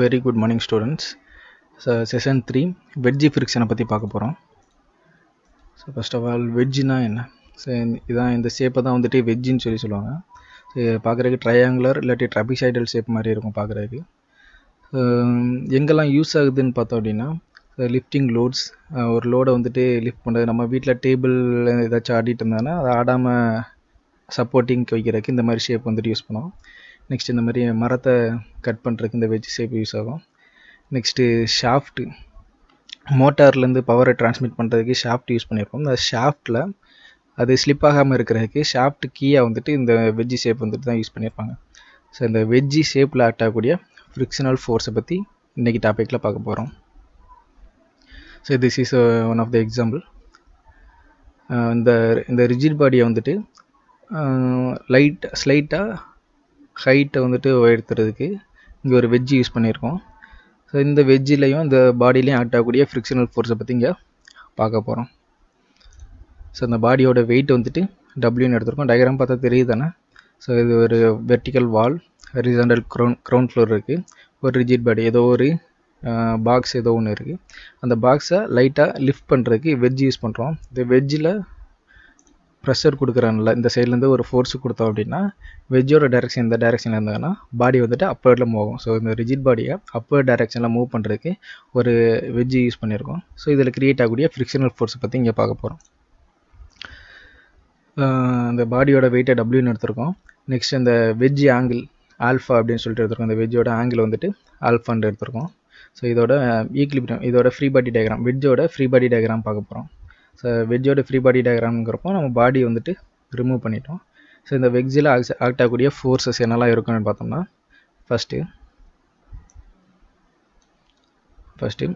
very good morning students so session three wedge ஃப்ரிக்ஷனை பற்றி பார்க்க போகிறோம் ஸோ ஃபஸ்ட் ஆஃப் ஆல் வெஜ்ஜுனா என்ன ஸோ இதான் இந்த ஷேப்பை தான் வந்துட்டு வெஜ்ஜின்னு சொல்லி சொல்லுவாங்க ஸோ பார்க்குறதுக்கு ட்ரையாங்குலர் இல்லாட்டி ட்ரபிசைடல் ஷேப் மாதிரி இருக்கும் பார்க்குறதுக்கு எங்கெல்லாம் யூஸ் ஆகுதுன்னு பார்த்தோம் அப்படின்னா லிஃப்டிங் லோட்ஸ் ஒரு லோடை வந்துட்டு லிஃப்ட் பண்ணுறது நம்ம வீட்டில் டேபிள் ஏதாச்சும் ஆடிட்டு இருந்தோன்னா அதை ஆடாமல் சப்போர்ட்டிங் வைக்கிறதுக்கு இந்த மாதிரி ஷேப் வந்துட்டு யூஸ் பண்ணுவோம் நெக்ஸ்ட் இந்த மாதிரி மரத்தை கட் பண்ணுறதுக்கு இந்த வெஜ் சேப் யூஸ் ஆகும் நெக்ஸ்ட்டு ஷாஃப்ட்டு மோட்டார்லேருந்து பவரை டிரான்ஸ்மிட் பண்ணுறதுக்கு ஷாஃப்ட் யூஸ் பண்ணியிருப்போம் அந்த ஷாஃப்ட்டில் அது ஸ்லிப் ஆகாமல் இருக்கிறதுக்கு ஷாஃப்ட் கீயாக வந்துட்டு இந்த வெஜ்ஜி ஷேப் வந்துட்டு தான் யூஸ் பண்ணியிருப்பாங்க ஸோ இந்த வெஜ்ஜி ஷேப்பில் ஆக்ட் ஆகக்கூடிய ஃப்ரிக்ஷனல் ஃபோர்ஸை பற்றி இன்றைக்கி டாப்பிக்கில் பார்க்க போகிறோம் so this is one of the example இந்த இந்த ரிஜிட் பாடியை வந்துட்டு லைட் uh, ஸ்லைட்டாக ஹைட்டை வந்துட்டு உயர்த்துறதுக்கு இங்கே ஒரு வெஜ்ஜு யூஸ் பண்ணியிருக்கோம் ஸோ இந்த வெஜ்ஜிலையும் இந்த பாடியிலையும் ஆக்ட் ஆகக்கூடிய ஃப்ரிக்ஷனல் ஃபோர்ஸை பற்றி இங்கே பார்க்க போகிறோம் ஸோ இந்த பாடியோட வெயிட் வந்துட்டு டபிள்யூன்னு எடுத்துருக்கோம் டயக்ராம் பார்த்தா தெரியுது தானே ஸோ இது ஒரு vertical wall horizontal crown ground floor இருக்குது ஒரு ரிஜிட் பாடி ஏதோ ஒரு பாக்ஸ் ஏதோ ஒன்று இருக்குது அந்த பாக்ஸை லைட்டாக லிஃப்ட் பண்ணுறதுக்கு வெஜ் யூஸ் பண்ணுறோம் இந்த வெஜ்ஜில் ப்ரெஷர் கொடுக்குறான்ல இந்த சைட்லேருந்து ஒரு ஃபோர்ஸ் கொடுத்தோம் அப்படின்னா வெஜ்ஜோட டேரெக்ஷன் இந்த டைரெக்ஷனில் இருந்தாங்கன்னா பாடி வந்துட்டு அப்பர்டில் மூவ் ஆகும் ஸோ இந்த ரிஜிட் பாடியை அப்பர் டேரெக்ஷனில் மூவ் பண்ணுறதுக்கு ஒரு வெஜ்ஜு யூஸ் பண்ணியிருக்கோம் ஸோ இதில் க்ரியேட் ஆகக்கூடிய ஃப்ரிக்ஷனல் ஃபோர்ஸை பற்றி இங்கே பார்க்க போகிறோம் இந்த பாடியோட வெயிட்டை டபிள்யூன்னு எடுத்திருக்கோம் நெக்ஸ்ட் இந்த வெஜ் ஆங்கிள் ஆல்ஃபா அப்படின்னு சொல்லிட்டு எடுத்திருக்கோம் இந்த வெஜ்ஜோட ஆங்கிள் வந்துட்டு ஆல்ஃபான்னு எடுத்திருக்கோம் ஸோ இதோட ஈக்லிபிரியம் இதோட ஃப்ரீ பாடி டயக்ராம் வெஜ்ஜோட ஃப்ரீ பாடி டயக்ராம் பார்க்க போகிறோம் வெஜ்ஜோட ஃப்ரீ பாடி டயக்ராம்ங்கிறப்போ நம்ம பாடி வந்துட்டு ரிமூவ் பண்ணிட்டோம் ஸோ இந்த வெஜ்ஜில் ஆக்ஸ் ஆக்ட் ஆகக்கூடிய ஃபோர்ஸஸ் என்னெல்லாம் இருக்குன்னு பார்த்தோம்னா ஃபஸ்ட்டு ஃபஸ்ட்டு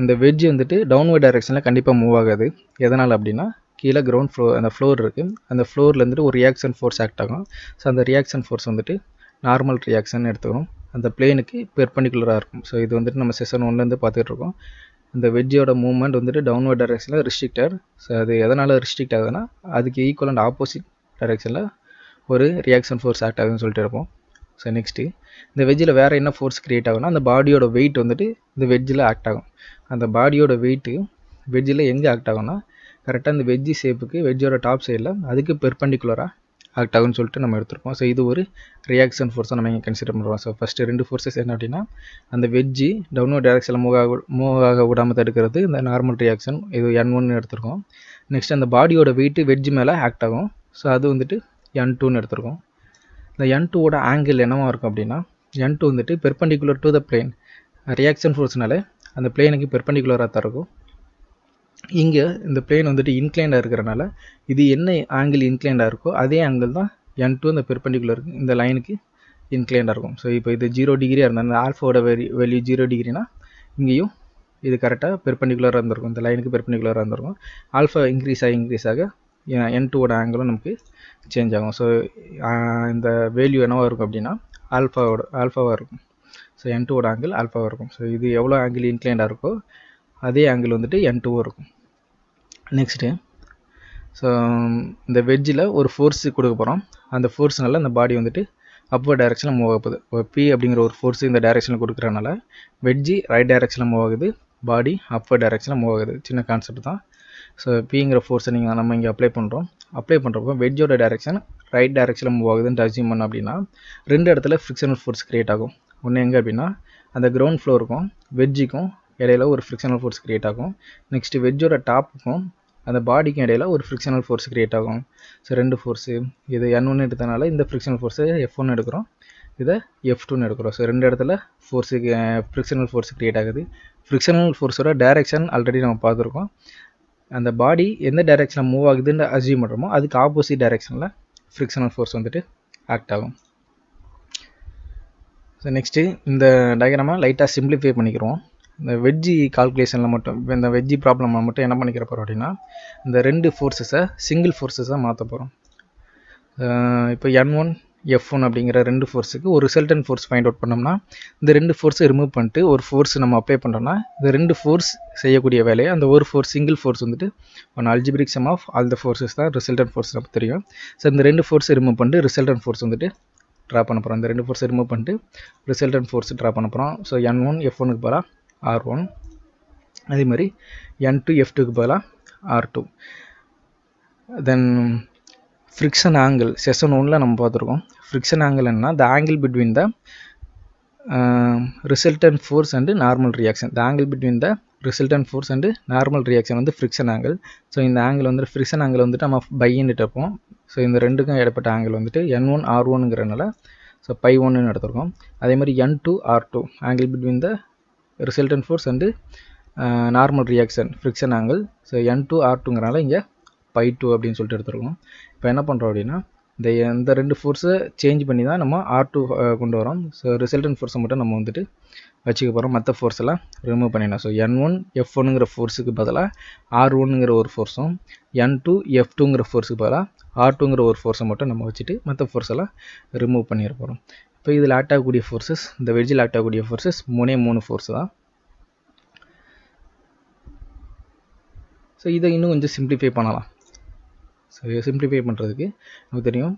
இந்த வெஜ் வந்துட்டு டவுன்வர்ட் டைரெக்ஷனில் கண்டிப்பாக மூவ் ஆகாது எதனால் அப்படின்னா கீழே கிரவுண்ட் ஃப்ளோ அந்த ஃப்ளோர் இருக்குது அந்த ஃப்ளோரில் ஒரு ரியாக்ஷன் ஃபோர்ஸ் ஆக்ட் ஆகும் ஸோ அந்த ரியாக்ஷன் ஃபோர்ஸ் வந்துட்டு நார்மல் ரியாக்ஷன் எடுத்துக்கணும் அந்த பிளேனுக்கு பெர்பண்டிகுலராக இருக்கும் ஸோ இது வந்துட்டு நம்ம செஷன் ஒன்லேருந்து பார்த்துட்டு இருக்கோம் இந்த வெஜ்ஜியோட மூவ்மெண்ட் வந்துட்டு டவுன்வர்ட் டைரக்ஷனில் ரிஸ்ட்ரிக்டட் ஸோ அது எதனால் ரிஸ்ட்ரிக்ட் ஆகுதுன்னா அதுக்கு ஈக்குவல் அண்ட் ஆப்போசிட் டைரக்ஷனில் ஒரு ரியாக்ஷன் ஃபோர்ஸ் ஆக்ட் ஆகுதுன்னு சொல்லிட்டு இருப்போம் ஸோ நெக்ஸ்ட்டு இந்த வெஜ்ஜில் வேறு என்ன ஃபோர்ஸ் க்ரியேட் ஆகுனா அந்த பாடியோட வெயிட் வந்துட்டு இந்த வெஜ்ஜில் ஆக்ட் ஆகும் அந்த பாடியோட வெயிட்டு வெஜ்ஜில் எங்கே ஆக்ட் ஆகும்னா கரெக்டாக இந்த வெஜ்ஜி ஷேப்புக்கு வெஜ்ஜோட டாப் சைடில் அதுக்கு பெர்பண்டிகுலராக ஆக்ட் ஆகும்னு சொல்லிட்டு நம்ம எடுத்திருக்கோம் ஸோ இது ஒரு ரியாக்ஷன் ஃபோர்ஸாக நம்ம இங்கே கன்சிடர் பண்ணுறோம் ஸோ ஃபஸ்ட்டு ரெண்டு ஃபோர்ஸஸ் என்ன அப்படின்னா அந்த வெஜ்ஜு டவுன்வர்ட் டேரக்ஷனில் மூவ் ஆக மூவ் ஆக விடாமல் தடுக்கிறது இந்த நார்மல் ரியாக்ஷன் இது என் ஒன்று எடுத்திருக்கோம் நெக்ஸ்ட் அந்த பாடியோட வெயிட்டு வெஜ்ஜு மேலே ஆக்ட் ஆகும் ஸோ அது வந்துட்டு என் டூன்னு எடுத்திருக்கோம் இந்த என் டூவோட ஆங்கிள் என்னவாக இருக்கும் அப்படின்னா என் டூ வந்துட்டு perpendicular to the plane reaction ஃபோர்ஸ்னால அந்த பிளேனுக்கு பெர்பண்டிகுலராக தான் இருக்கும் இங்கே இந்த பிளேன் வந்துட்டு இன்க்ளைண்டாக இருக்கிறனால இது என்ன ஆங்கிள் இன்க்ளைண்டாக இருக்கோ அதே ஆங்கிள் தான் என் டூ இந்த பெர்பண்டிகுலர் இந்த லைனுக்கு இன்க்ளைண்டாக இருக்கும் ஸோ இப்போ இது ஜீரோ டிகிரியாக இருந்தால் இந்த ஆல்ஃபோட வெரி வேல்யூ ஜீரோ டிகிரினா இங்கேயும் இது கரெக்டாக பெர்பண்டிகுலராக இருந்திருக்கும் இந்த லைனுக்கு பெர்பண்டிகுலராக இருந்திருக்கும் ஆல்ஃபா இன்க்ரீஸ் ஆகி இன்க்ரீஸ் ஆக என் டூவோட ஆங்கிளும் நமக்கு சேஞ்ச் ஆகும் ஸோ இந்த வேல்யூ என்னவாக இருக்கும் அப்படின்னா ஆல்ஃபாவோட ஆல்ஃபாவாக இருக்கும் ஸோ என் டூவோட ஆங்கிள் ஆல்ஃபாவாக இருக்கும் ஸோ இது எவ்வளோ ஆங்கிள் இன்க்ளைண்டாக இருக்கோ அதே ஆங்கிள் வந்துட்டு என் டூவும் இருக்கும் நெக்ஸ்ட்டு ஸோ இந்த வெஜ்ஜில் ஒரு ஃபோர்ஸு கொடுக்க போகிறோம் அந்த ஃபோர்ஸ்னால அந்த பாடி வந்துட்டு அப்போ டைரெக்ஷனில் மூவ் ஆகுது இப்போ பி அப்படிங்கிற ஒரு ஃபோர்ஸ் இந்த டைரெக்ஷனில் கொடுக்குறனால வெஜ்ஜி ரைட் டைரெக்ஷனில் மூவ் ஆகுது பாடி அப்போ டைரெக்ஷனில் மூவ் ஆகுது சின்ன கான்செப்ட் தான் ஸோ பிங்கிற ஃபோர்ஸை நீங்கள் நம்ம இங்கே அப்ளை பண்ணுறோம் அப்ளை பண்ணுறப்போ வெஜ்ஜோட டைரெக்ஷன் ரைட் டைரெக்ஷனில் மூவ் ஆகுதுன்னு அசியூம் பண்ணோம் அப்படின்னா ரெண்டு இடத்துல ஃப்ரிக்ஷனல் ஃபோர்ஸ் க்ரியேட் ஆகும் ஒன்று எங்கே அப்படின்னா அந்த கிரவுண்ட் ஃப்ளோருக்கும் வெஜ்ஜிக்கும் இடையில ஒரு ஃப்ரிக்ஷனல் ஃபோர்ஸ் க்ரியேட் ஆகும் நெக்ஸ்ட்டு வெஜ்ஜோட டாப்புக்கும் அந்த பாடிக்கு இடையில் ஒரு ஃப்ரிக்ஷனல் ஃபோர்ஸ் க்ரியேட் ஆகும் ஸோ ரெண்டு ஃபோர்ஸு இது என் ஒன்று எடுத்தனால இந்த ஃப்ரிக்ஷனல் ஃபோர்ஸு எஃப் ஒன்று எடுக்கிறோம் இதை எஃப் டூன்னு எடுக்கிறோம் ஸோ ரெண்டு இடத்துல ஃபோர்ஸுக்கு ஃப்ரிக்ஷனல் ஃபோர்ஸ் க்ரியேட் ஆகுது ஃப்ரிக்ஷனல் ஃபோர்ஸோட டேரெக்ஷன் ஆல்ரெடி நம்ம பார்த்துருக்கோம் அந்த பாடி எந்த டேரெக்ஷனில் மூவ் ஆகுதுன்னு அசியூம் பண்ணுறோமோ அதுக்கு ஆப்போசிட் டேரெக்ஷனில் ஃப்ரிக்ஷனல் ஃபோர்ஸ் வந்துட்டு ஆக்ட் ஆகும் ஸோ நெக்ஸ்ட்டு இந்த டயக்ராமை லைட்டாக சிம்பிளிஃபை பண்ணிக்கிறோம் இந்த வெஜ்ஜி கால்குலேஷனில் மட்டும் இப்போ இந்த வெஜ்ஜி ப்ராப்ளம் மட்டும் என்ன பண்ணிக்கிற போகிறோம் அப்படின்னா இந்த ரெண்டு ஃபோர்ஸஸை சிங்கிள் ஃபோர்ஸஸாக மாற்ற போகிறோம் இப்போ என் ஒன் எஃப் ஒன் அப்படிங்கிற ரெண்டு ஃபோர்ஸுக்கு ஒரு ரிசல்டன் ஃபோர்ஸ் ஃபைண்ட் அவுட் பண்ணோம்னா இந்த ரெண்டு ஃபோர்ஸை ரிமூவ் பண்ணிட்டு ஒரு ஃபோர்ஸ் நம்ம அப்ளை பண்ணுறோம்னா இந்த ரெண்டு ஃபோர்ஸ் செய்யக்கூடிய வேலையை அந்த ஒரு ஃபோர்ஸ் சிங்கிள் ஃபோர்ஸ் வந்துட்டு one algebraic sum of all the forces தான் ரிசல்டன் ஃபோர்ஸ் நமக்கு தெரியும் ஸோ இந்த ரெண்டு ஃபோர்ஸை ரிமூவ் பண்ணிட்டு ரிசல்டன் ஃபோர்ஸ் வந்துட்டு ட்ரா பண்ண போகிறோம் இந்த ரெண்டு ஃபோர்ஸை ரிமூவ் பண்ணிட்டு ரிசல்டன் ஃபோர்ஸ் ட்ரா பண்ண போகிறோம் ஸோ என் ஒன் எஃப் ஒனுக்கு போகிறா ஆர் ஒன் அதே மாதிரி என் டூ எஃப் டூக்கு பதிலாக R two then friction angle session ஒன்றில் நம்ம பார்த்துருக்கோம் ஃப்ரிக்ஷன் ஆங்கிள் என்ன the angle between the resultant force and normal reaction the angle between the resultant force and normal reaction வந்து friction angle so இந்த angle வந்துட்டு friction angle வந்துட்டு நம்ம பையன்ட்டு இருப்போம் ஸோ இந்த ரெண்டுக்கும் இடப்பட்ட ஆங்கிள் வந்துட்டு என் ஒன் ஆர் ஒன்னுங்கிறனால ஸோ பை ஒன்னு நடத்திருக்கோம் அதே மாதிரி N two R two angle between the resultant force and normal reaction friction angle so N two R டூங்கிறனால இங்கே பை டூ அப்படின்னு சொல்லிட்டு எடுத்துருக்கோம் இப்போ என்ன பண்ணுறோம் அப்படின்னா இந்த இந்த ரெண்டு ஃபோர்ஸை சேஞ்ச் பண்ணி தான் நம்ம ஆர் டூ uh, கொண்டு வரோம் ஸோ ரிசல்டன் ஃபோர்ஸை மட்டும் நம்ம வந்துட்டு வச்சுக்க போகிறோம் மற்ற ஃபோர்ஸ் எல்லாம் ரிமூவ் பண்ணிடலாம் ஸோ என் ஒன் எஃப் ஒன்னுங்கிற ஃபோர்ஸுக்கு பதிலாக ஆர் ஒன்னுங்கிற ஒரு ஃபோர்ஸும் என் டூ எஃப் டூங்கிற ஃபோர்ஸுக்கு பதிலாக ஆர் டூங்கிற ஒரு ஃபோர்ஸை மட்டும் நம்ம வச்சுட்டு மற்ற ஃபோர்ஸ் எல்லாம் ரிமூவ் பண்ணிட போகிறோம் இப்போ இதில் ஆகக்கூடிய ஃபோர்ஸஸ் இந்த வெஜ்ஜில் ஆகக்கூடிய ஃபோர்ஸஸ் மூணே மூணு ஃபோர்ஸ் தான் ஸோ இதை இன்னும் கொஞ்சம் சிம்ப்ளிஃபை பண்ணலாம் ஸோ இதை சிம்ப்ளிஃபை பண்ணுறதுக்கு நமக்கு தெரியும்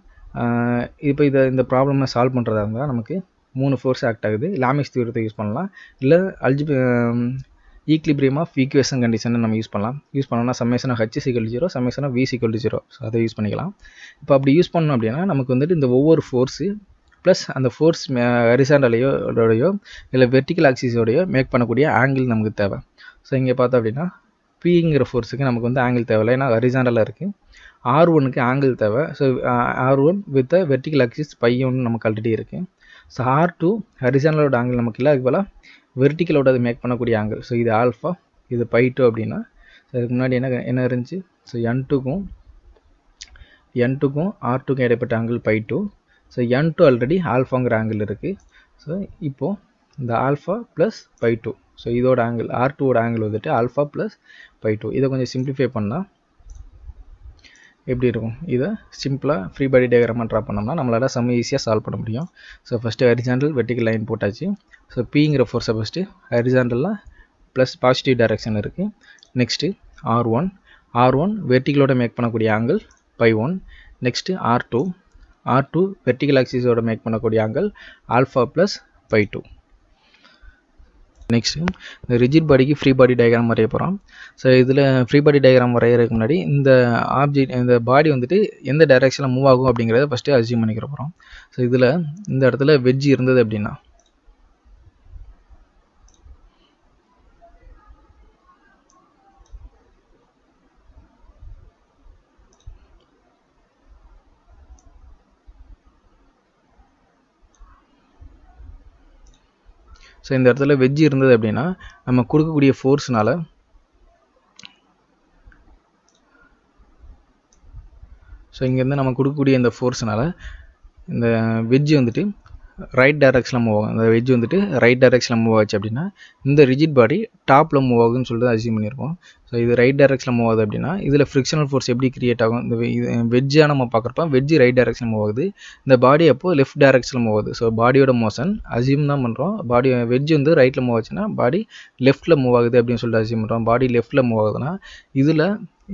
இப்போ இதை இந்த ப்ராப்ளம்லாம் சால்வ் பண்ணுறதா இருந்தால் நமக்கு மூணு ஃபோர்ஸ் ஆக்ட் ஆகுது லாமிக்ஸ் தீவிரத்தை யூஸ் பண்ணலாம் இல்லை அல்ஜி ஈக்லிபிரியம் ஆஃப் ஈக்குவேஷன் கண்டிஷனை நம்ம யூஸ் பண்ணலாம் யூஸ் பண்ணோம்னா சம்மேஷன் ஹச் சிக்கல் ஜீரோ சம்மேஷன் வி சிக்கல் ஜீரோ ஸோ அதை யூஸ் பண்ணிக்கலாம் இப்போ அப்படி யூஸ் பண்ணோம் அப்படின்னா நமக்கு வந்துட்டு இந்த ஒவ்வொரு ஃபோர்ஸு ப்ளஸ் அந்த ஃபோர்ஸ் ஹரிசாண்டலையோடையோ இல்லை வெர்டிக்கல் ஆக்சிஸோடையோ மேக் பண்ணக்கூடிய ஆங்கிள் நமக்கு தேவை ஸோ இங்கே பார்த்தோம் அப்படின்னா பிங்கிற ஃபோர்ஸுக்கு நமக்கு வந்து ஆங்கிள் தேவை ஏன்னா ஹரிசாண்டலாக இருக்குது ஆர் ஒனுக்கு ஆங்கிள் தேவை so R one with vertical axis phi ஒன்று நமக்கு ஆல்ரெடி இருக்குது ஸோ ஆர் டூ ஹரிசாண்டலோட ஆங்கிள் நமக்கு இல்லை அது போல் வெர்டிக்கலோட அது மேக் பண்ணக்கூடிய ஆங்கிள் ஸோ இது ஆல்ஃபா இது பை டூ அப்படின்னா ஸோ அதுக்கு முன்னாடி என்ன என்ன இருந்துச்சு ஸோ என் டூக்கும் என் டூக்கும் ஆர் டூக்கும் இடைப்பட்ட angle phi two so N two already ஆல்ஃபாங்கிற ஆங்கிள் இருக்குது ஸோ இப்போது இந்த alpha plus phi two so இதோட ஆங்கிள் ஆர் டூவோட ஆங்கிள் வந்துட்டு ஆல்ஃபா ப்ளஸ் பை டூ இதை கொஞ்சம் சிம்பிளிஃபை பண்ணால் எப்படி இருக்கும் இதை சிம்பிளாக ஃப்ரீ பாடி டயக்ராமாக ட்ரா பண்ணோம்னா நம்மளால் செம்ம ஈஸியாக சால்வ் பண்ண முடியும் so first horizontal vertical line போட்டாச்சு ஸோ பிங்கிற ஃபோர்ஸை ஃபஸ்ட்டு ஹரிசாண்டலில் ப்ளஸ் பாசிட்டிவ் டைரக்ஷன் இருக்குது next R one R one வெர்டிகலோட மேக் பண்ணக்கூடிய angle phi one next R two R two வெர்டிகல் ஆக்சிஸோட மேக் பண்ணக்கூடிய angle alpha plus phi two next இந்த ரிஜிட் பாடிக்கு ஃப்ரீ பாடி டயக்ராம் வரைய போகிறோம் ஸோ இதில் ஃப்ரீ பாடி டயக்ராம் வரைகிறதுக்கு முன்னாடி இந்த ஆப்ஜெக்ட் இந்த பாடி வந்துட்டு எந்த டைரெக்ஷனில் மூவ் ஆகும் அப்படிங்கிறத ஃபஸ்ட்டு அசியூம் பண்ணிக்கிற போகிறோம் ஸோ இதில் இந்த இடத்துல வெஜ் இருந்தது அப்படின்னா ஸோ இந்த இடத்துல வெஜ் இருந்தது அப்படின்னா நம்ம கொடுக்கக்கூடிய ஃபோர்ஸ்னால் ஸோ இங்கேருந்து நம்ம கொடுக்கக்கூடிய இந்த ஃபோர்ஸ்னால் இந்த வெஜ்ஜு வந்துட்டு ரைட் டைரக்ஷனில் மூவ் ஆகும் அந்த வெஜ் வந்துட்டு ரைட் டைரக்ஷனில் மூவ் ஆச்சு அப்படின்னா இந்த ரிஜிட் பாடி டாப்பில் மூவ் ஆகுதுன்னு சொல்லிட்டு அசீவ் பண்ணியிருக்கோம் ஸோ இது ரைட் டேரக்ஷனில் மூவ் ஆகுது அப்படின்னா இதில் ஃப்ரிக்ஷனல் ஃபோர்ஸ் எப்படி கிரியேட் ஆகும் இந்த வெஜ்ஜாக நம்ம பார்க்குறப்ப வெஜ்ஜு ரைட் டேரக்ஷனில் மூவ் ஆகுது இந்த பாடி அப்போது லெஃப்ட் டேரக்ஷனில் மூவ் ஆகுது ஸோ பாடியோட மோஷன் அசியம் தான் பண்ணுறோம் பாடி வெஜ் வந்து ரைட்டில் மூவ் ஆச்சுன்னா பாடி லெஃப்ட்டில் மூவ் ஆகுது அப்படின்னு சொல்லிட்டு அசியம் பண்ணுறோம் பாடி லெஃப்ட்டில் மூவ் ஆகுதுன்னா இதில்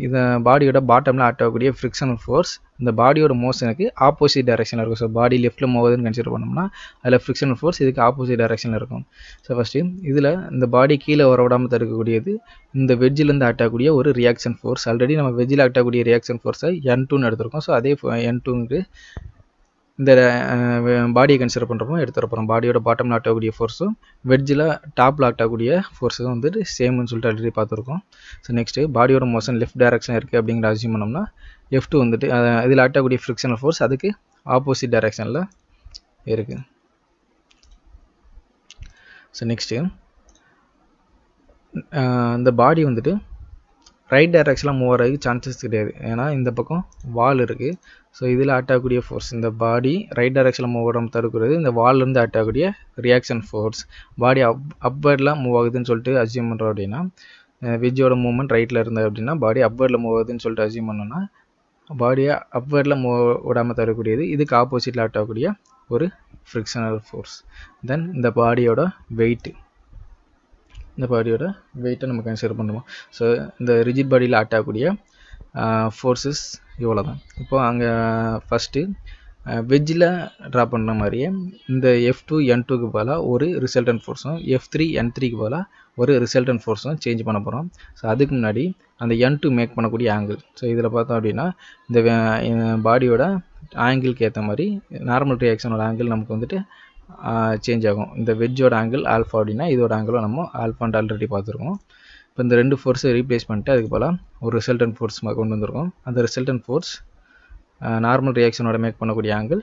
இதை பாடியோட பாட்டமில் ஆட்டக்கூடிய ஃப்ரிக்ஷனல் ஃபோர்ஸ் இந்த பாடியோட மோஷனுக்கு ஆப்போசிட் டேரெக்ஷனில் இருக்கும் ஸோ பாடி லெஃப்ட்டில் மூவாதுன்னு கன்சிடர் பண்ணோம்னா அதில் ஃப்ரிக்ஷனல் ஃபோர்ஸ் இதுக்கு ஆப்போசிட் டேரெக்ஷனில் இருக்கும் ஸோ ஃபஸ்ட்டு இதில் இந்த பாடி கீழே வர விடாமல் தடுக்கக்கூடியது இந்த வெஜ்ஜிலேருந்து ஆக்ட் ஆகக்கூடிய ஒரு ரியாக்ஷன் ஃபோர்ஸ் ஆல்ரெடி நம்ம வெஜ்ஜில் ஆக்ட் ஆகக்கூடிய ரியாக்ஷன் ஃபோர்ஸை என் டூன்னு எடுத்திருக்கோம் ஸோ அதே என் டூங்கு இந்த பாடியை கன்சிடர் பண்ணுறப்போ எடுத்துகிற பாடியோட பாட்டம் லாக்ட் ஆகக்கூடிய ஃபோர்ஸும் வெஜ்ஜில் டாப் லாக்ட் ஆகக்கூடிய ஃபோர்ஸும் வந்துட்டு சேம்னு சொல்லிட்டு ஆல்ரெடி பார்த்துருக்கோம் ஸோ நெக்ஸ்ட்டு பாடியோட மோஷன் லெஃப்ட் டேரக்ஷன் இருக்குது அப்படிங்கிற அசியம் பண்ணோம்னா லெஃப்ட் வந்துட்டு இதில் ஆக்ட் ஆகக்கூடிய ஃப்ரிக்ஷனல் ஃபோர்ஸ் அதுக்கு ஆப்போசிட் டேரக்ஷனில் இருக்குது ஸோ நெக்ஸ்ட்டு இந்த பாடி வந்துட்டு ரைட் டைரக்ஷனில் மூவ் ஆகிறதுக்கு சான்சஸ் கிடையாது ஏன்னா இந்த பக்கம் வால் இருக்குது ஸோ இதில் ஆட்டாகக்கூடிய ஃபோர்ஸ் இந்த பாடி ரைட் டைரக்ஷனில் மூவ் ஆகிறோம் தடுக்கிறது இந்த வால்லேருந்து ஆட்டாகக்கூடிய ரியாக்ஷன் ஃபோர்ஸ் பாடி அப் அப்வர்டில் மூவ் ஆகுதுன்னு சொல்லிட்டு அசியூம் பண்ணுறோம் அப்படின்னா வெஜ்ஜோட மூவ்மெண்ட் ரைட்டில் இருந்தது அப்படின்னா பாடி அப்வர்டில் மூவ் ஆகுதுன்னு சொல்லிட்டு அசியூம் பண்ணோன்னா பாடியை அப்வர்டில் மூவ் விடாமல் தரக்கூடியது இதுக்கு ஆப்போசிட்டில் ஆட்டாகக்கூடிய ஒரு ஃப்ரிக்ஷனல் ஃபோர்ஸ் தென் இந்த பாடியோட வெயிட்டு இந்த பாடியோட வெயிட்டை நம்ம கன்சிடர் பண்ணுவோம் ஸோ இந்த ரிஜிட் பாடியில் ஆகக்கூடிய ஃபோர்ஸஸ் இவ்வளோ தான் இப்போது அங்கே ஃபஸ்ட்டு வெஜ்ஜில் ட்ரா பண்ணுற மாதிரியே இந்த எஃப் டூ என் டூக்கு பதிலாக ஒரு ரிசல்டன்ட் ஃபோர்ஸும் எஃப் த்ரீ என் த்ரீக்கு பதிலாக ஒரு ரிசல்டன்ட் ஃபோர்ஸும் சேஞ்ச் பண்ண போகிறோம் ஸோ அதுக்கு முன்னாடி அந்த என் டூ மேக் பண்ணக்கூடிய ஆங்கிள் ஸோ இதில் பார்த்தோம் அப்படின்னா இந்த பாடியோட ஆங்கிளுக்கு ஏற்ற மாதிரி நார்மல் ரியாக்ஷனோட ஆங்கிள் நமக்கு வந்துட்டு சேஞ்ச் ஆகும் இந்த வெஜ்ஜோட ஆங்கிள் ஆல்ஃபா அப்படின்னா இதோட ஆங்கிளும் நம்ம ஆல்ஃபான்ட் ஆல்ரெடி பார்த்துருக்கோம் இப்போ இந்த ரெண்டு ஃபோர்ஸை ரீப்ளேஸ் பண்ணிட்டு அதுக்கு போல் ஒரு ரிசல்டன் ஃபோர்ஸ் கொண்டு வந்திருக்கோம் அந்த ரிசல்டன் ஃபோர்ஸ் நார்மல் ரியாக்ஷனோட மேக் பண்ணக்கூடிய angle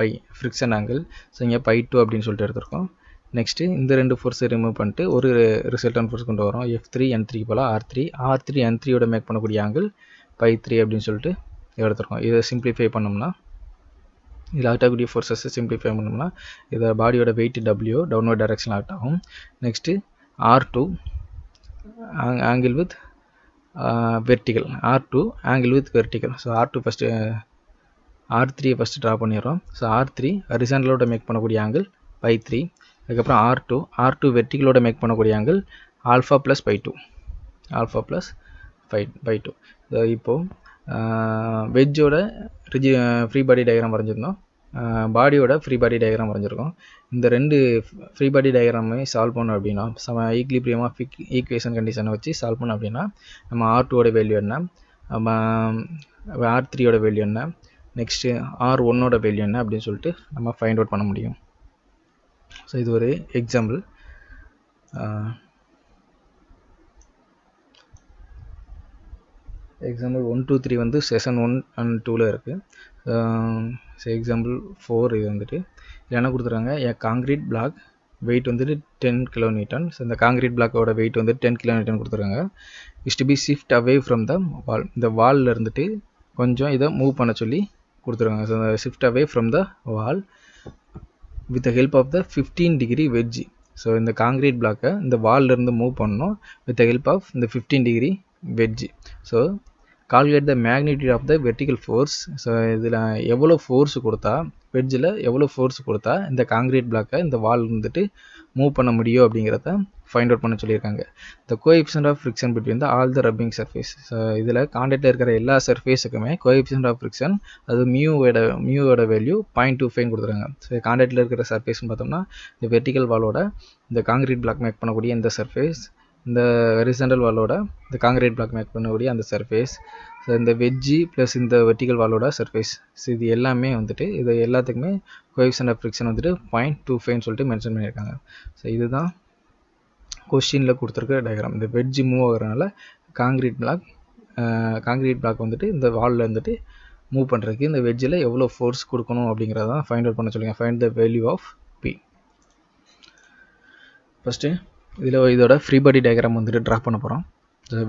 phi friction angle so இங்கே பை டூ அப்படின்னு சொல்லிட்டு எடுத்திருக்கோம் நெக்ஸ்ட்டு இந்த ரெண்டு ஃபோர்ஸை ரிமூவ் பண்ணிட்டு ஒரு ரிசல்டன் ஃபோர்ஸ் கொண்டு வரோம் எஃப் த்ரீ என் த்ரீக்கு போல் R three R three N த்ரீயோட மேக் பண்ணக்கூடிய ஆங்கிள் பை த்ரீ அப்படின்னு சொல்லிட்டு எடுத்துருக்கோம் இதை சிம்ப்ளிஃபை பண்ணோம்னா இதில் ஆகக்கூடிய ஃபோர்ஸஸ் சிம்பிளிஃபை பண்ணோம்னா இதை பாடியோட weight W downward direction act ஆகும் next R two angle with vertical R two angle with vertical so R two first R three first draw பண்ணிடுறோம் ஸோ ஆர் த்ரீ ஹரிசாண்டலோட மேக் பண்ணக்கூடிய ஆங்கிள் பை த்ரீ அதுக்கப்புறம் R two R two வெர்டிகலோட make பண்ணக்கூடிய angle alpha plus phi two alpha plus phi phi two இப்போது வெஜ்ஜோட ரிஜி free body diagram வரைஞ்சிருந்தோம் பாடியோட free body diagram வரைஞ்சிருக்கோம் இந்த ரெண்டு ஃப்ரீ பாடி டயக்ராமே சால்வ் பண்ணோம் அப்படின்னா சம ஈக்லிப்ரியமாக ஃபிக் ஈக்குவேஷன் கண்டிஷனை வச்சு சால்வ் பண்ணோம் அப்படின்னா நம்ம ஆர் டூவோட வேல்யூ என்ன நம்ம ஆர் த்ரீயோட வேல்யூ என்ன நெக்ஸ்ட்டு ஆர் ஒன்னோட வேல்யூ என்ன அப்படின்னு சொல்லிட்டு நம்ம ஃபைண்ட் அவுட் பண்ண முடியும் ஸோ இது ஒரு example example one two three வந்து செஷன் ஒன் அண்ட் டூவில் இருக்குது எக்ஸாம்பிள் ஃபோர் இது வந்துட்டு இதில் என்ன கொடுத்துருக்காங்க என் காங்கிரீட் பிளாக் வெயிட் வந்துட்டு டென் கிலோ நியூட்டன் ஸோ இந்த காங்கிரீட் பிளாக்கோட வெயிட் வந்து டென் கிலோ நியூட்டன் கொடுத்துருக்காங்க is to be shift away from the wall இந்த வாலில் இருந்துட்டு கொஞ்சம் இதை மூவ் பண்ண சொல்லி கொடுத்துருக்காங்க ஸோ அந்த shift away from the wall with the help of the fifteen degree wedge so இந்த காங்கிரீட் பிளாக்கை இந்த வால்லேருந்து மூவ் பண்ணணும் வித் த ஹெல்ப் ஆஃப் இந்த fifteen degree wedge so calculate the magnitude of the vertical force so இதில் எவ்வளோ force கொடுத்தா வெட்ஜில் எவ்வளோ ஃபோர்ஸ் கொடுத்தா இந்த காங்கிரீட் பிளாக்கை இந்த வால் வந்துட்டு மூவ் பண்ண முடியும் அப்படிங்கிறத ஃபைண்ட் அவுட் பண்ண சொல்லியிருக்காங்க the coefficient of friction between the all the rubbing surface so இதில் காண்டாக்டில் இருக்கிற எல்லா சர்ஃபேஸுக்குமே கோஎஃபிஷியன்ட் ஆஃப் ஃப்ரிக்ஷன் அது மியூவோட மியூவோட வேல்யூ பாயிண்ட் டூ ஃபைவ் கொடுத்துருக்காங்க ஸோ காண்டாக்டில் இருக்கிற சர்ஃபேஸ்னு பார்த்தோம்னா இந்த வெர்டிக்கல் வாலோட இந்த காங்கிரீட் பிளாக் மேக் பண்ணக்கூடிய இந்த சர்ஃபேஸ் இந்த ஹெரிசண்டல் வாலோட இந்த காங்கிரீட் பிளாக் மேக் பண்ணக்கூடிய அந்த சர்ஃபேஸ் ஸோ இந்த வெஜ்ஜி ப்ளஸ் இந்த வெர்டிகல் வாலோட சர்ஃபேஸ் ஸோ இது எல்லாமே வந்துட்டு இது எல்லாத்துக்குமே கோஎஃபிஷியன்ட் ஆஃப் ஃப்ரிக்ஷன் வந்துட்டு பாயிண்ட் டூ ஃபைவ்னு சொல்லிட்டு மென்ஷன் பண்ணியிருக்காங்க ஸோ இதுதான் கொஸ்டினில் கொடுத்துருக்க டயக்ராம் இந்த வெஜ்ஜி மூவ் ஆகுறதுனால காங்கிரீட் பிளாக் காங்கிரீட் பிளாக் வந்துட்டு இந்த வாலில் வந்துட்டு மூவ் பண்ணுறதுக்கு இந்த வெஜ்ஜில் எவ்வளோ ஃபோர்ஸ் கொடுக்கணும் அப்படிங்கிறதான் ஃபைண்ட் அவுட் பண்ண சொல்லுங்கள் find the value of P first இதில் இதோட ஃப்ரீ பாடி டயக்ராம் வந்துட்டு ட்ரா பண்ண போகிறோம்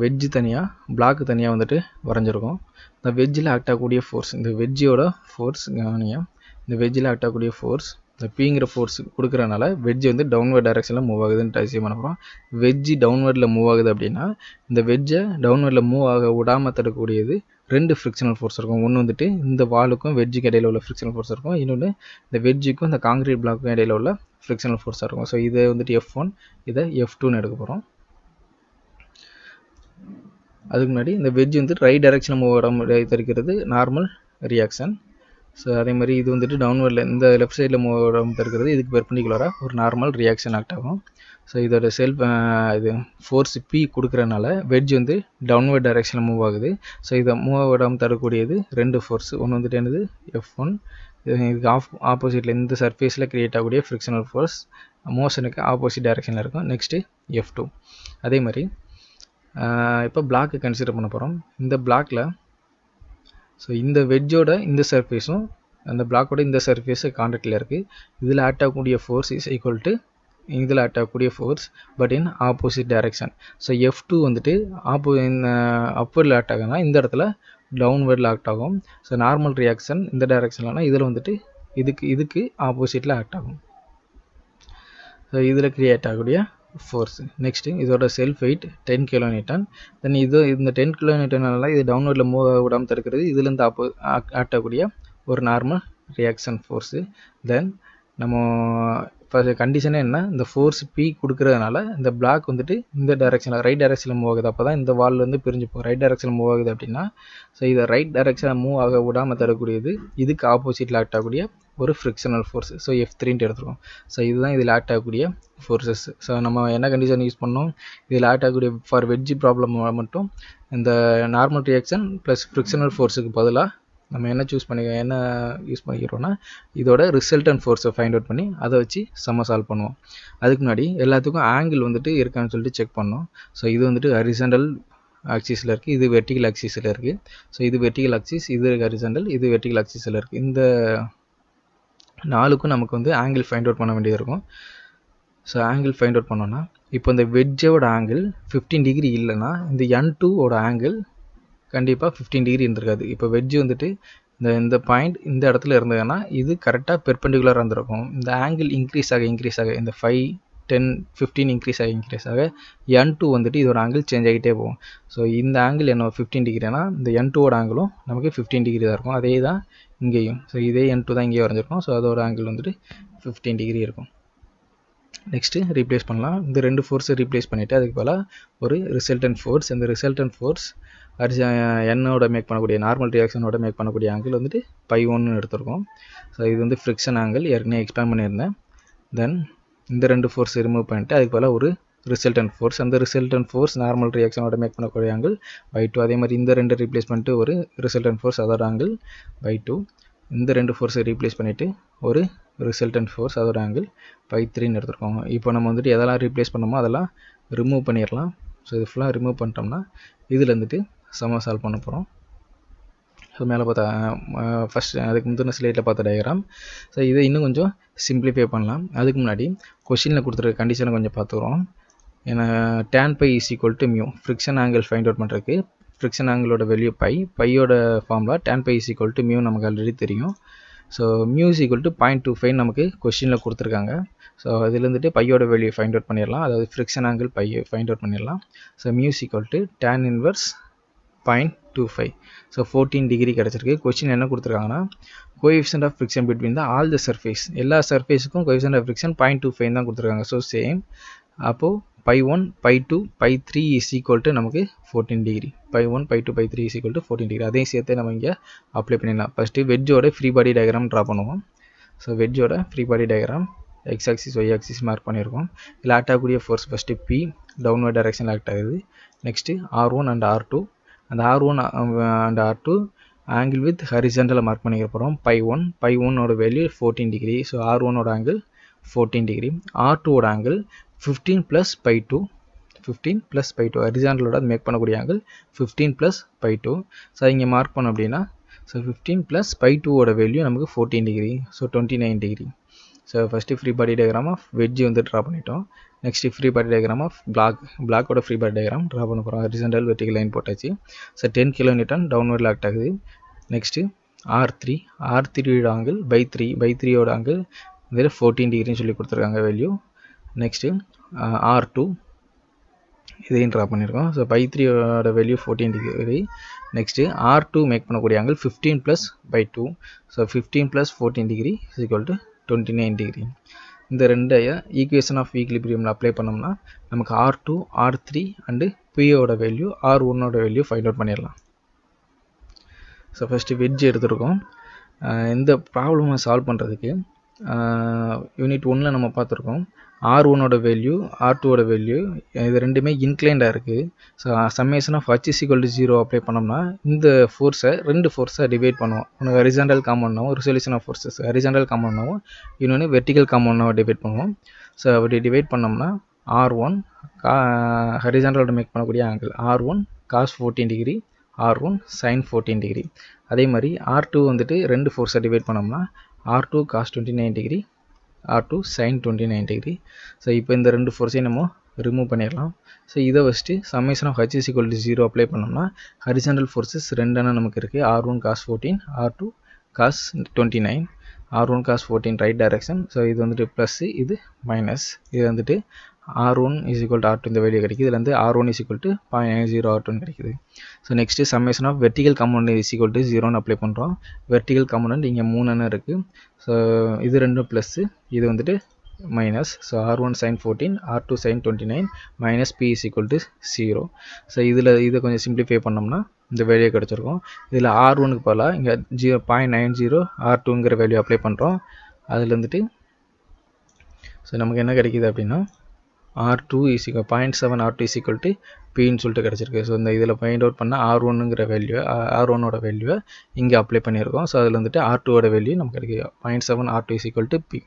வெஜ்ஜு தனியாக பிளாக்கு தனியாக வந்துட்டு வரைஞ்சிருக்கும் இந்த வெஜ்ஜில் ஆக்ட் ஆகக்கூடிய ஃபோர்ஸ் இந்த வெஜ்ஜியோட ஃபோர்ஸ் கவனியா இந்த வெஜ்ஜில் ஆக்ட் ஆகக்கூடிய ஃபோர்ஸ் இந்த பீங்கிற ஃபோர்ஸ் கொடுக்குறனால வெஜ்ஜு வந்து டவுன்வேர்ட் டைரக்ஷனில் மூவ் ஆகுதுன்னு அசீவ் பண்ண போகிறோம் வெஜ்ஜு டவுன்வேர்டில் மூவ் ஆகுது அப்படின்னா இந்த வெஜ்ஜை டவுன்வேர்டில் மூவ் ஆக விடாமல் தடுக்கக்கூடியது ரெண்டு ஃப்ரிக்ஷனல் ஃபோர்ஸ் இருக்கும் ஒன்று வந்துட்டு இந்த வாலுக்கும் வெஜ்ஜுக்கு இடையில உள்ள ஃப்ரிக்ஷனல் ஃபோர்ஸ் இருக்கும் இன்னொன்று இந்த வெஜ்ஜுக்கும் இந்த காங்கிரீட் பிளாக்கும் இடையில உள்ள ஃப்ரிக்ஷனல் ஃபோர்ஸாக இருக்கும் ஸோ இதை வந்துட்டு எஃப் ஒன் இதை எஃப் டூன்னு எடுக்க போகிறோம் அதுக்கு முன்னாடி இந்த வெஜ் வந்துட்டு ரைட் டைரக்ஷன் மூவ் ஆகிற தருக்கிறது நார்மல் ரியாக்ஷன் ஸோ அதே மாதிரி இது வந்துட்டு டவுன்வர்டில் இந்த லெஃப்ட் சைடில் மூவ் ஆகாமல் தருக்கிறது இதுக்கு பெர்பண்டிகுலராக ஒரு நார்மல் ரியாக்ஷன் ஆக்ட் ஆகும் ஸோ இதோட செல்ஃப் இது ஃபோர்ஸ் பி கொடுக்குறனால வெஜ் வந்து டவுன்வர்ட் டைரக்ஷனில் மூவ் ஆகுது ஸோ இதை மூவ் ஆகாமல் தரக்கூடியது ரெண்டு ஃபோர்ஸ் ஒன்று வந்துட்டு என்னது எஃப் ஒன் இதுக்கு ஆஃப் ஆப்போசிட்டில் இந்த சர்ஃபேஸில் க்ரியேட் ஆகக்கூடிய ஃப்ரிக்ஷனல் ஃபோர்ஸ் மோஷனுக்கு ஆப்போசிட் டைரக்ஷனில் இருக்கும் நெக்ஸ்ட்டு எஃப் டூ அதே மாதிரி இப்போ பிளாக்கு கன்சிடர் பண்ண போகிறோம் இந்த பிளாக்கில் ஸோ இந்த வெஜ்ஜோட இந்த சர்ஃபேஸும் அந்த பிளாக்கோட இந்த சர்ஃபேஸு கான்டாக்டில் இருக்குது இதில் ஆட் ஆகக்கூடிய ஃபோர்ஸ் இஸ் ஈக்குவல் டு இதில் ஆட் ஆகக்கூடிய force but in opposite direction so F two வந்துட்டு ஆப்போ இந்த அப்போ ஆட் ஆகுதுன்னா இந்த இடத்துல டவுன்வேர்டில் ஆக்ட் ஆகும் ஸோ நார்மல் ரியாக்ஷன் இந்த டைரக்ஷன்லனா இதில் வந்துட்டு இதுக்கு இதுக்கு ஆப்போசிட்டில் ஆக்ட் ஆகும் ஸோ இதில் க்ரியேட் ஆகக்கூடிய ஃபோர்ஸ் நெக்ஸ்ட்டு இதோட self weight ten kilo newton then இது இந்த டென் கிலோ நியூட்டனால இது டவுன்வேர்டில் மூவ் விடாமல் தடுக்கிறது இதுலேருந்து ஆப்போ ஆக்ட் ஆகக்கூடிய ஒரு நார்மல் ரியாக்ஷன் ஃபோர்ஸு தென் நம்ம கண்டிஷனே என்ன இந்த ஃபோர்ஸ் பி கொடுக்கறதுனால இந்த பிளாக் வந்துட்டு இந்த டேரக்ஷனில் ரைட் டேரக்ஷனில் மூவ் ஆகுது அப்போ தான் இந்த வால்லேருந்து பிரிஞ்சு போகும் ரைட் டேரக்ஷனில் மூவ் ஆகுது அப்படின்னா ஸோ இதை ரைட் டேரக்ஷனில் மூவ் ஆக விடாமல் தரக்கூடியது இதுக்கு ஆப்போசிட்டில் ஆக்ட் ஆகக்கூடிய ஒரு ஃப்ரிக்ஷனல் ஃபோர்ஸ் ஸோ எஃப் த்ரீன்ட்டு எடுத்துருவோம் ஸோ இதுதான் இதில் ஆக்ட் ஆகக்கூடிய ஃபோர்ஸஸ் ஸோ நம்ம என்ன கண்டிஷன் யூஸ் பண்ணோம் இதில் ஆக்ட் ஆகக்கூடிய ஃபார் வெஜ்ஜி ப்ராப்ளம் மட்டும் இந்த நார்மல் ரியாக்ஷன் ப்ளஸ் ஃப்ரிக்ஷனல் ஃபோர்ஸுக்கு பதிலாக நம்ம என்ன சூஸ் பண்ணி என்ன யூஸ் பண்ணிக்கிறோன்னா இதோட அண்ட் ஃபோர்ஸை ஃபைண்ட் அவுட் பண்ணி அதை வச்சு செம்ம சால்வ் பண்ணுவோம் அதுக்கு முன்னாடி எல்லாத்துக்கும் ஆங்கிள் வந்துட்டு இருக்கான்னு சொல்லிட்டு செக் பண்ணோம் ஸோ இது வந்துட்டு ஹரிசண்டல் ஆக்சிஸில் இருக்குது இது வெர்டிகல் ஆக்சிஸில் இருக்குது ஸோ இது வெர்டிகல் ஆக்சிஸ் இது ஹரிசண்டல் இது வெர்டிகல் ஆக்சிஸில் இருக்குது இந்த நாலுக்கும் நமக்கு வந்து ஆங்கிள் ஃபைண்ட் அவுட் பண்ண வேண்டியது இருக்கும் ஸோ ஆங்கிள் ஃபைண்ட் அவுட் பண்ணோன்னா இப்போ இந்த வெஜ்ஜோட ஆங்கிள் ஃபிஃப்டீன் டிகிரி இல்லைன்னா இந்த என் டூவோட ஆங்கிள் கண்டிப்பாக ஃபிஃப்டீன் டிகிரி இருந்திருக்காது இப்போ வெஜ்ஜு வந்துட்டு இந்த இந்த பாயிண்ட் இந்த இடத்துல இருந்ததுன்னா இது கரெக்டாக பெர்பெண்டிகுலராக இருந்திருக்கும் இந்த ஆங்கிள் இன்க்ரீஸ் ஆக இன்க்ரீஸ் ஆக இந்த ஃபைவ் டென் ஃபிஃப்டீன் இன்க்ரீஸ் ஆகி இன்க்ரீஸ் ஆக என் டூ வந்துட்டு இதோட ஆங்கிள் சேஞ்ச் ஆகிட்டே போகும் ஸோ இந்த ஆங்கிள் என்ன ஃபிஃப்டீன் டிகிரினா இந்த என் டூவோட ஆங்கிளும் நமக்கு ஃபிஃப்டீன் டிகிரி தான் இருக்கும் அதே தான் இங்கேயும் ஸோ இதே என் டூ தான் இங்கேயும் வரைஞ்சிருக்கும் ஸோ அதோட ஆங்கிள் வந்துட்டு ஃபிஃப்டீன் டிகிரி இருக்கும் நெக்ஸ்ட்டு ரீப்ளேஸ் பண்ணலாம் இந்த ரெண்டு ஃபோர்ஸை ரீப்ளேஸ் பண்ணிவிட்டு அதுக்கு போல் ஒரு ரிசல்டன்ட் ஃபோர்ஸ் இந்த ரிசல்டன்ட் ஃபோர்ஸ் அரிசி எண்ணோட மேக் பண்ணக்கூடிய நார்மல் ரியாக்ஷனோட மேக் பண்ணக்கூடிய ஆங்கிள் வந்துட்டு பை ஒன்று எடுத்திருக்கோம் ஸோ இது வந்து ஃப்ரிக்ஷன் ஆங்கிள் ஏற்கனவே எக்ஸ்பேண்ட் பண்ணியிருந்தேன் தென் இந்த ரெண்டு ஃபோர்ஸ் ரிமூவ் பண்ணிட்டு அதுக்கு போல் ஒரு ரிசல்டன்ட் ஃபோர்ஸ் அந்த ரிசல்டன்ட் ஃபோர்ஸ் நார்மல் ரியாக்ஷனோட மேக் பண்ணக்கூடிய ஆங்கிள் பை டூ அதே மாதிரி இந்த ரெண்டு ரீப்ளேஸ் பண்ணிட்டு ஒரு ரிசல்டன்ட் ஃபோர்ஸ் அதோட ஆங்கிள் பை டூ இந்த ரெண்டு ஃபோர்ஸை ரீப்ளேஸ் பண்ணிவிட்டு ஒரு ரிசல்டன்ட் ஃபோர்ஸ் அதோட ஆங்கிள் பை த்ரீன்னு எடுத்துருக்கோங்க இப்போ நம்ம வந்துட்டு எதெல்லாம் ரீப்ளேஸ் பண்ணோமோ அதெல்லாம் ரிமூவ் பண்ணிடலாம் ஸோ இது ஃபுல்லாக ரிமூவ் பண்ணிட்டோம்னா இதில் வந்துட்டு சம சால்வ் பண்ண போகிறோம் அது மேலே பார்த்தா ஃபஸ்ட் அதுக்கு முந்தின ஸ்லேட்டில் பார்த்த டயக்ராம் ஸோ இதை இன்னும் கொஞ்சம் சிம்பிளிஃபை பண்ணலாம் அதுக்கு முன்னாடி கொஷினில் கொடுத்துருக்க கண்டிஷனை கொஞ்சம் பார்த்துக்கிறோம் ஏன்னா tan phi is equal to mu friction angle find out பண்ணுறதுக்கு ஃப்ரிக்ஷன் ஆங்கிளோட வெளியே பை பையோட ஃபார்மில் tan phi is equal to mu நமக்கு ஆல்ரெடி தெரியும் so mu is equal to point two five நமக்கு கொஷினில் கொடுத்துருக்காங்க ஸோ அதுலேருந்துட்டு பையோட வெளியே ஃபைண்ட் அவுட் பண்ணிடலாம் அதாவது ஃப்ரிக்ஷன் ஆங்கிள் பையை ஃபைண்ட் அவுட் பண்ணிடலாம் so mu is equal to tan inverse point two five so கடைச்சிருக்கு டிகிரி கிடச்சிருக்கு கொஸ்டின் என்ன கொடுத்துருக்காங்கன்னா coefficient of friction between the all the surface எல்லா சர்ஃபேஸுக்கும் coefficient of friction point two five தான் கொடுத்துருக்காங்க ஸோ சேம் அப்போது phi one phi two phi three is நமக்கு 14 degree phi one phi two phi three is equal to degree அதையும் சியத்தே நம்ம இங்கே apply பண்ணிடலாம் ஃபஸ்ட்டு வெஜ்ஜோட ஃப்ரீ பாடி டயக்ராம் diagram பண்ணுவோம் ஸோ வெஜ்ஜோட free body diagram X axis Y axis mark பண்ணியிருக்கோம் இதில் ஆக்ட் ஆகக்கூடிய ஃபோர்ஸ் ஃபஸ்ட்டு பி டவுன்வர்ட் டைரெக்ஷனில் ஆக்ட் ஆகுது next R one and R two அந்த R one and R two angle with horizontal mark பண்ணிக்க போகிறோம் பை ஒன் பை ஒன்னோட value fourteen degree so R ஒன்னோட ஆங்கிள் ஃபோர்டீன் டிகிரி ஆர் டூவோட angle fifteen plus phi two fifteen plus phi two ஹரிசாண்டலோட make பண்ணக்கூடிய angle fifteen plus phi two so இங்கே mark பண்ணோம் அப்படின்னா ஸோ ஃபிஃப்டீன் ப்ளஸ் பை டூவோட value நமக்கு fourteen degree so twenty nine degree so first free body டயக்ராமாக wedge வந்து draw பண்ணிட்டோம் next free body diagram of block பிளாக்கோட ஃப்ரீ பாடி டயக்ராம் ட்ரா பண்ண போகிறோம் ஹரிசன்டல் வெர்டிகல் லைன் போட்டாச்சு so ten kilo newton downward லாக்ட் ஆகுது நெக்ஸ்ட்டு ஆர் த்ரீ ஆர் த்ரீயோட ஆங்கிள் பை த்ரீ பை த்ரீயோட ஆங்கிள் வெறும் ஃபோர்டீன் டிகிரின்னு சொல்லி கொடுத்துருக்காங்க value next R uh, two இதையும் ட்ரா பண்ணியிருக்கோம் ஸோ பை த்ரீயோட value fourteen degree next R two make பண்ணக்கூடிய angle fifteen plus phi two so fifteen plus fourteen degree is equal to twenty nine degree இந்த ரெண்டையும் equation of ஈக்லிபிரியமில் apply பண்ணோம்னா நமக்கு R two R three and பியோட value R ஒன்னோட value find out பண்ணிடலாம் so first wedge எடுத்துருக்கோம் இந்த ப்ராப்ளமாக சால்வ் பண்ணுறதுக்கு யூனிட் ஒன்றில் நம்ம பார்த்துருக்கோம் ஆர் ஒனோட வேல்யூ ஆர் டூவோட வேல்யூ இது ரெண்டுமே இன்க்ளைண்டாக இருக்குது so summation of H equal to zero apply பண்ணோம்னா இந்த ஃபோர்ஸை ரெண்டு ஃபோர்ஸை டிவைட் பண்ணுவோம் ஒன்று ஹரிசாண்டல் காம்பவுண்டாகவும் ரிசல்யூஷன் ஆஃப் ஃபோர்ஸஸ் ஹரிசாண்டல் காம்பவுண்டாகவும் இன்னொன்று வெர்டிகல் காம்பவுண்டாகவும் டிவைட் பண்ணுவோம் ஸோ அப்படி டிவைட் பண்ணோம்னா ஆர் ஒன் கா ஹரிசாண்டலோட மேக் பண்ணக்கூடிய angle R one cos fourteen degree R one sine fourteen degree அதே மாதிரி ஆர் டூ வந்துட்டு ரெண்டு ஃபோர்ஸை டிவைட் பண்ணோம்னா R two cos twenty nine degree R two sign twenty nine degree so இப்போ இந்த ரெண்டு ஃபோர்ஸையும் நம்ம ரிமூவ் பண்ணிடலாம் ஸோ இதை first summation of H is to zero apply பண்ணோம்னா ஹரிசண்டல் ஃபோர்ஸஸ் ரெண்டான நமக்கு இருக்குது R one cos fourteen R two cos twenty nine R one cos fourteen right direction so இது வந்துட்டு ப்ளஸ்ஸு இது மைனஸ் இது வந்துட்டு R one is equal to R two இந்த வேல்யூ கிடைக்குது இதுலேருந்து R one is equal to point zero R டூன்னு கிடைக்குது so next summation of vertical component is equal to ஜீரோன்னு அப்ளை பண்ணுறோம் வெர்டிகல் கம்போனன்ட் இங்கே மூணுன்னு இருக்குது ஸோ இது ரெண்டும் ப்ளஸ்ஸு இது வந்துட்டு minus one sine fourteen R two sign twenty nine minus P is equal to zero so இதில் இதை கொஞ்சம் சிம்பிளிஃபை பண்ணோம்னா இந்த வேல்யூ கிடச்சிருக்கும் இதில் ஆர் ஒனுக்கு பல இங்கே zero point nine zero R டூங்கிற வேல்யூ அப்ளை பண்ணுறோம் அதில் இருந்துட்டு ஸோ நமக்கு என்ன கிடைக்கிது அப்படின்னா R two is point seven R two is equal to பின்னு சொல்லிட்டு கிடச்சிருக்கு ஸோ இந்த இதில் ஃபைண்ட் அவுட் பண்ணால் ஆர் ஒன்னுங்கிற வேல்யூ ஆர் ஒன்னோட வேல்யூவை இங்கே அப்ளை பண்ணியிருக்கோம் ஸோ அதில் வந்துட்டு ஆர் டூவோட வேல்யூ நமக்கு கிடைக்கும் point seven R two is equal to P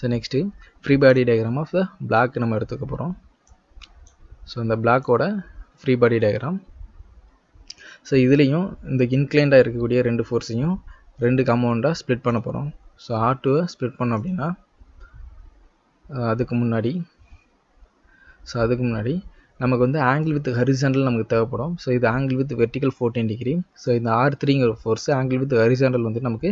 so next free body diagram of the block நம்ம எடுத்துக்க போகிறோம் ஸோ இந்த பிளாக்கோட ஃப்ரீ பாடி டயக்ராம் ஸோ இதுலேயும் இந்த இன்க்ளைண்டாக இருக்கக்கூடிய ரெண்டு ஃபோர்ஸையும் ரெண்டு கம்பவுண்டாக ஸ்ப்ளிட் பண்ண போகிறோம் ஸோ ஆர் டூவை ஸ்ப்ளிட் பண்ணோம் அப்படின்னா அதுக்கு முன்னாடி ஸோ அதுக்கு முன்னாடி நமக்கு வந்து ஆங்கிள் வித் ஹரிசாண்டல் நமக்கு தேவைப்படும் ஸோ இது angle with vertical fourteen degree so இந்த ஆர் த்ரீங்கிற ஃபோர்ஸ் ஆங்கிள் வித் ஹரிசாண்டல் வந்து நமக்கு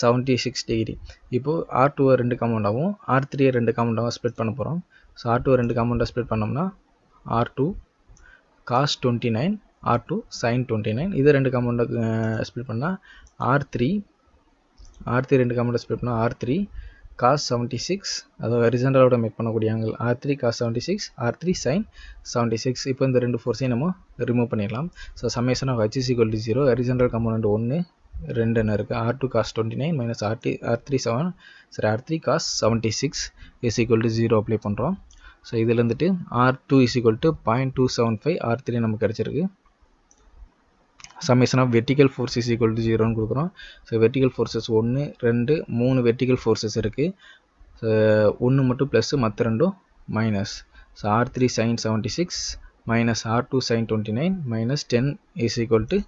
செவன்ட்டி சிக்ஸ் டிகிரி இப்போது ஆர் டூவை ரெண்டு காம்பவுண்டாகவும் ஆர் த்ரீயை ரெண்டு காம்பவுண்டாகவும் ஸ்ப்ளிட் பண்ண போகிறோம் ஸோ ஆர் டூ ரெண்டு காம்பவுண்டாக ஸ்ப்ளிட் பண்ணோம்னா R two cos twenty nine R two sign twenty nine இதை ரெண்டு காம்பவுண்டாக ஸ்ப்ளிட் பண்ணால் ஆர் த்ரீ ஆர் த்ரீ ரெண்டு காம்பவுண்டாக ஸ்ப்ளிட் பண்ணால் R three cos seventy six அதாவது அவுடம் மேக் பண்ணக்கூடிய angle R three cos seventy six R three sign seventy six இப்போ இந்த ரெண்டு ஃபோர்ஸையும் நம்ம ரிமூவ் பண்ணிடலாம் so summation of h is equal to zero horizontal component ஒன்று 2 இருக்குது R two cos twenty nine minus R T R three seven சரி R three cos seventy six is equal zero apply பண்ணுறோம் so இதில் R two is equal to two seven five R three நமக்கு கிடச்சிருக்கு summation of vertical forces equal to ஜீரோன்னு கொடுக்குறோம் so vertical forces ஒன்று ரெண்டு மூணு வெர்டிகல் ஃபோர்ஸஸ் இருக்குது ஸோ ஒன்று மட்டும் ப்ளஸ் மற்ற ரெண்டும் minus so R three sign seventy six minus R two sign twenty nine minus ten is equal to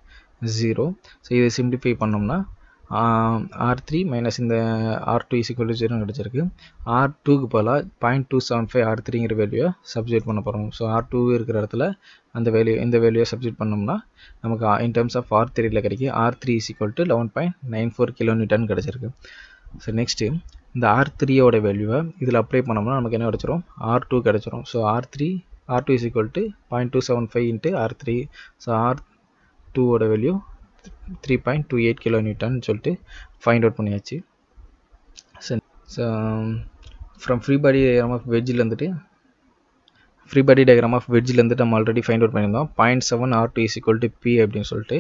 zero so இதை சிம்ப்ளிஃபை பண்ணோம்னா ஆர் த்ரீ மைனஸ் இந்த R two is equal to zero கிடச்சிருக்கு R டூக்கு போல point two seven five R த்ரீங்கிற வேல்யூவை subject பண்ண போகிறோம் ஸோ ஆர் டூ இருக்கிற இடத்துல அந்த வேல்யூ இந்த வேல்யூவை சப்ஜெக்ட் பண்ணோம்னா நமக்கு இன் டர்ம்ஸ் ஆஃப் ஆர் த்ரீல கிடைக்கும் R three is equal to eleven point nine four கிலோமீட்டர்னு கிடச்சிருக்கு ஸோ நெக்ஸ்ட்டு இந்த ஆர் த்ரீயோட வேல்யூவை இதில் அப்ளை பண்ணோம்னா நமக்கு என்ன கிடச்சிரும் ஆர் டூ கிடச்சிரும் so R three R two is equal to point two seven five into R three so R டூவோட value three point two eight kilo நியூட்டான்னு சொல்லிட்டு ஃபைண்ட் அவுட் பண்ணியாச்சு so from free body diagram of வெஜ்ஜில் இருந்துட்டு free body diagram of வெஜ்ஜில் இருந்துட்டு நம்ம already find out பண்ணியிருந்தோம் point seven R two is equal to B அப்படின்னு சொல்லிட்டு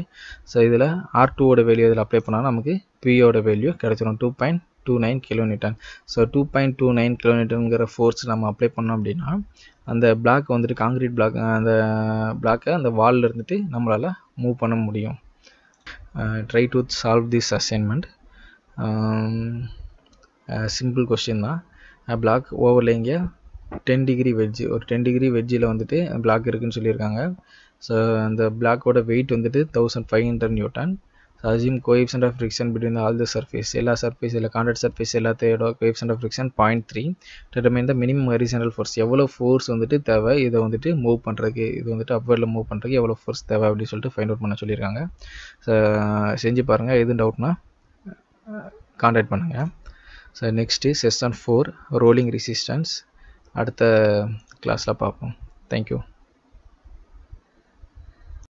ஸோ இதில் ஆர் டூவோட வேல்யூ இதில் அப்ளை பண்ணால் நமக்கு பியோட வேல்யூ கிடச்சிரும் two point two nine kilometre so two point two nine கிலோமீட்டருங்கிற ஃபோர்ஸ் நம்ம அப்ளை பண்ணோம் அப்படின்னா அந்த பிளாக் வந்துட்டு காங்கிரீட் பிளாக் அந்த பிளாக்கை அந்த வாலில் இருந்துட்டு நம்மளால் மூவ் பண்ண முடியும் try to solve this assignment simple question தான் பிளாக் ஓவர்லேங்க டென் டிகிரி வெஜ்ஜு ஒரு டென் டிகிரி வெஜ்ஜில் வந்துட்டு பிளாக் இருக்குதுன்னு சொல்லியிருக்காங்க ஸோ அந்த பிளாக்கோட வெயிட் வந்துட்டு thousand five hundred newton assume coefficient of friction between all the surface எல்லா சர்ஃபேஸ் இல்லை காண்டாக்ட் சர்ஃபேஸ் எல்லாத்தையோட coefficient of friction point three determine the minimum horizontal force எவ்வளோ ஃபோர்ஸ் வந்துட்டு தேவை இதை வந்துட்டு மூவ் பண்ணுறதுக்கு இது வந்துட்டு அப்வேர்டில் மூவ் பண்ணுறதுக்கு எவ்வளோ ஃபோர்ஸ் தேவை அப்படின்னு சொல்லிட்டு ஃபைண்ட் அவுட் பண்ண சொல்லியிருக்காங்க செஞ்சு பாருங்கள் எதுவும் டவுட்னா காண்டாக்ட் பண்ணுங்கள் so next session for rolling resistance அடுத்த கிளாஸில் பார்ப்போம் தேங்க்யூ